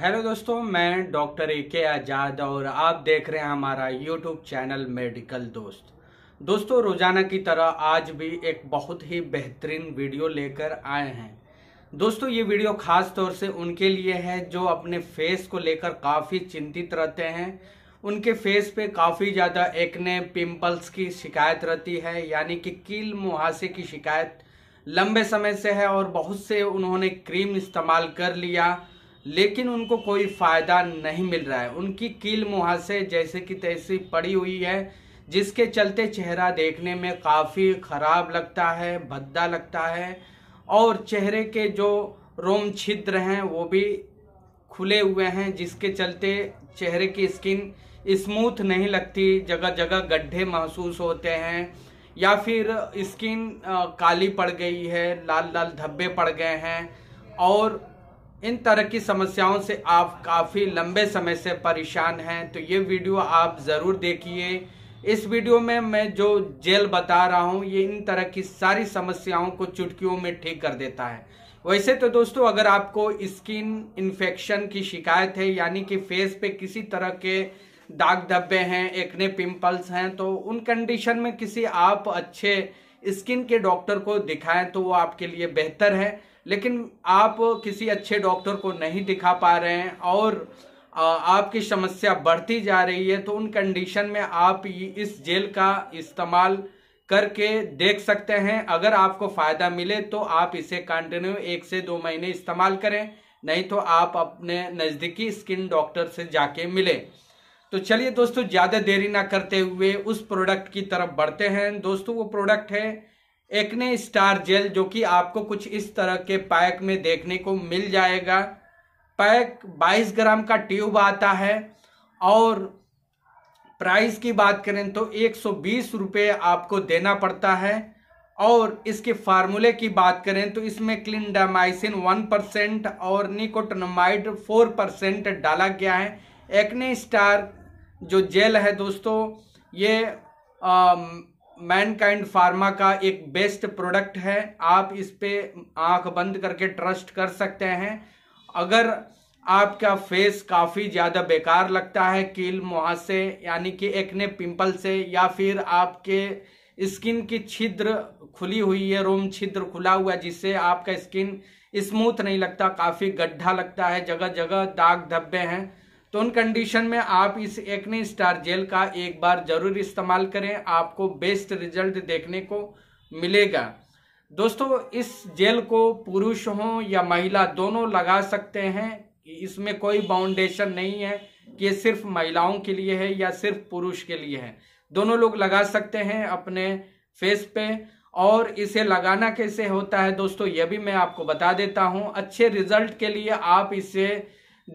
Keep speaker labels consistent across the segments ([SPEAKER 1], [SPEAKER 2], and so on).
[SPEAKER 1] hello दोस्तों मैं doctor A के आज़ाद और आप देख रहे हैं हमारा यूट्यूब चैनल मेडिकल दोस्त दोस्तों रोज़ाना की तरह आज भी एक बहुत ही बेहतरीन वीडियो लेकर आए हैं दोस्तों ये वीडियो ख़ास तौर से उनके लिए है जो अपने फेस को लेकर काफ़ी चिंतित रहते हैं उनके फेस पे काफ़ी ज़्यादा ने पिंपल्स की शिकायत रहती है यानी कि कील मुहासे की शिकायत लंबे समय से है और बहुत से उन्होंने क्रीम इस्तेमाल कर लिया लेकिन उनको कोई फायदा नहीं मिल रहा है उनकी कील मुहासे जैसे कि तैसी पड़ी हुई है जिसके चलते चेहरा देखने में काफ़ी ख़राब लगता है भद्दा लगता है और चेहरे के जो रोम छिद्र हैं वो भी खुले हुए हैं जिसके चलते चेहरे की स्किन स्मूथ नहीं लगती जगह जगह गड्ढे महसूस होते हैं या फिर स्किन काली पड़ गई है लाल लाल धब्बे पड़ गए हैं और इन तरह की समस्याओं से आप काफ़ी लंबे समय से परेशान हैं तो ये वीडियो आप ज़रूर देखिए इस वीडियो में मैं जो जेल बता रहा हूँ ये इन तरह की सारी समस्याओं को चुटकियों में ठीक कर देता है वैसे तो दोस्तों अगर आपको स्किन इन्फेक्शन की शिकायत है यानी कि फेस पे किसी तरह के दाग धब्बे हैं एकने पिंपल्स हैं तो उन कंडीशन में किसी आप अच्छे स्किन के डॉक्टर को दिखाएं तो वो आपके लिए बेहतर है लेकिन आप किसी अच्छे डॉक्टर को नहीं दिखा पा रहे हैं और आपकी समस्या बढ़ती जा रही है तो उन कंडीशन में आप इस जेल का इस्तेमाल करके देख सकते हैं अगर आपको फ़ायदा मिले तो आप इसे कंटिन्यू एक से दो महीने इस्तेमाल करें नहीं तो आप अपने नज़दीकी स्किन डॉक्टर से जाके मिले तो चलिए दोस्तों ज़्यादा देरी ना करते हुए उस प्रोडक्ट की तरफ बढ़ते हैं दोस्तों वो प्रोडक्ट है एक्ने स्टार जेल जो कि आपको कुछ इस तरह के पैक में देखने को मिल जाएगा पैक 22 ग्राम का ट्यूब आता है और प्राइस की बात करें तो एक सौ आपको देना पड़ता है और इसके फार्मूले की बात करें तो इसमें क्लिनडामाइसिन वन परसेंट और निकोटनमाइड फोर परसेंट डाला गया है एक्ने स्टार जो जेल है दोस्तों ये आ, मैनकाइंड फार्मा का एक बेस्ट प्रोडक्ट है आप इस पर आँख बंद करके ट्रस्ट कर सकते हैं अगर आपका फेस काफ़ी ज़्यादा बेकार लगता है कील मुहासे यानी कि एकने पिंपल से या फिर आपके स्किन की छिद्र खुली हुई है रोम छिद्र खुला हुआ है जिससे आपका स्किन स्मूथ नहीं लगता काफ़ी गड्ढा लगता है जगह जगह दाग धब्बे हैं तो उन कंडीशन में आप इस एक्ने स्टार जेल का एक बार ज़रूर इस्तेमाल करें आपको बेस्ट रिजल्ट देखने को मिलेगा दोस्तों इस जेल को पुरुष हो या महिला दोनों लगा सकते हैं इसमें कोई बाउंडेशन नहीं है कि सिर्फ महिलाओं के लिए है या सिर्फ पुरुष के लिए है दोनों लोग लगा सकते हैं अपने फेस पे और इसे लगाना कैसे होता है दोस्तों यह भी मैं आपको बता देता हूं अच्छे रिजल्ट के लिए आप इसे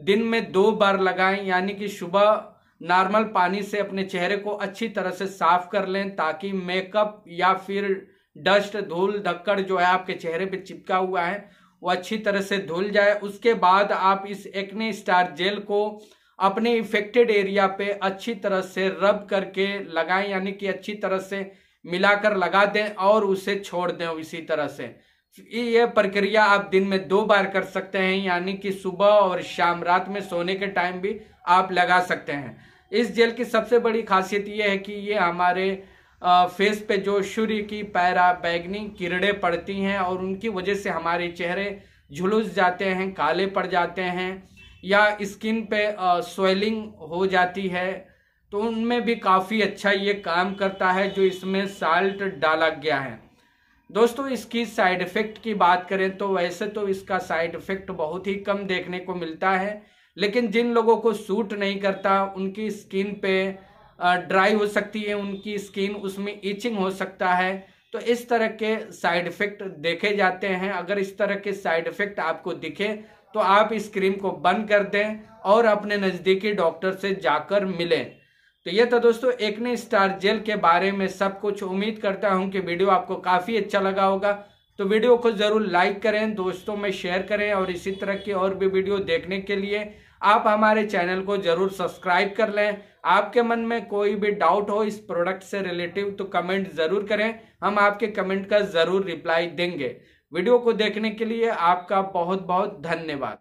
[SPEAKER 1] दिन में दो बार लगाएं यानी कि सुबह नॉर्मल पानी से अपने चेहरे को अच्छी तरह से साफ कर लें ताकि मेकअप या फिर डस्ट धूल धक्कड़ जो है आपके चेहरे पे चिपका हुआ है वो अच्छी तरह से धुल जाए उसके बाद आप इस एक्ने स्टार जेल को अपने इफेक्टेड एरिया पे अच्छी तरह से रब करके लगाएं यानी कि अच्छी तरह से मिलाकर लगा दें और उसे छोड़ दें इसी तरह से ये प्रक्रिया आप दिन में दो बार कर सकते हैं यानी कि सुबह और शाम रात में सोने के टाइम भी आप लगा सकते हैं इस जेल की सबसे बड़ी खासियत ये है कि ये हमारे फेस पे जो सूर्य की पैरा बैगनी किरणें पड़ती हैं और उनकी वजह से हमारे चेहरे झुलस जाते हैं काले पड़ जाते हैं या स्किन पे स्वेलिंग हो जाती है तो उनमें भी काफ़ी अच्छा ये काम करता है जो इसमें साल्ट डाला गया है दोस्तों इसकी साइड इफेक्ट की बात करें तो वैसे तो इसका साइड इफेक्ट बहुत ही कम देखने को मिलता है लेकिन जिन लोगों को सूट नहीं करता उनकी स्किन पे ड्राई हो सकती है उनकी स्किन उसमें इचिंग हो सकता है तो इस तरह के साइड इफ़ेक्ट देखे जाते हैं अगर इस तरह के साइड इफ़ेक्ट आपको दिखे तो आप इस क्रीम को बंद कर दें और अपने नज़दीकी डॉक्टर से जाकर मिलें तो ये था तो दोस्तों एक्ने स्टार जेल के बारे में सब कुछ उम्मीद करता हूँ कि वीडियो आपको काफ़ी अच्छा लगा होगा तो वीडियो को ज़रूर लाइक करें दोस्तों में शेयर करें और इसी तरह की और भी वीडियो देखने के लिए आप हमारे चैनल को ज़रूर सब्सक्राइब कर लें आपके मन में कोई भी डाउट हो इस प्रोडक्ट से रिलेटिव तो कमेंट ज़रूर करें हम आपके कमेंट का ज़रूर रिप्लाई देंगे वीडियो को देखने के लिए आपका बहुत बहुत धन्यवाद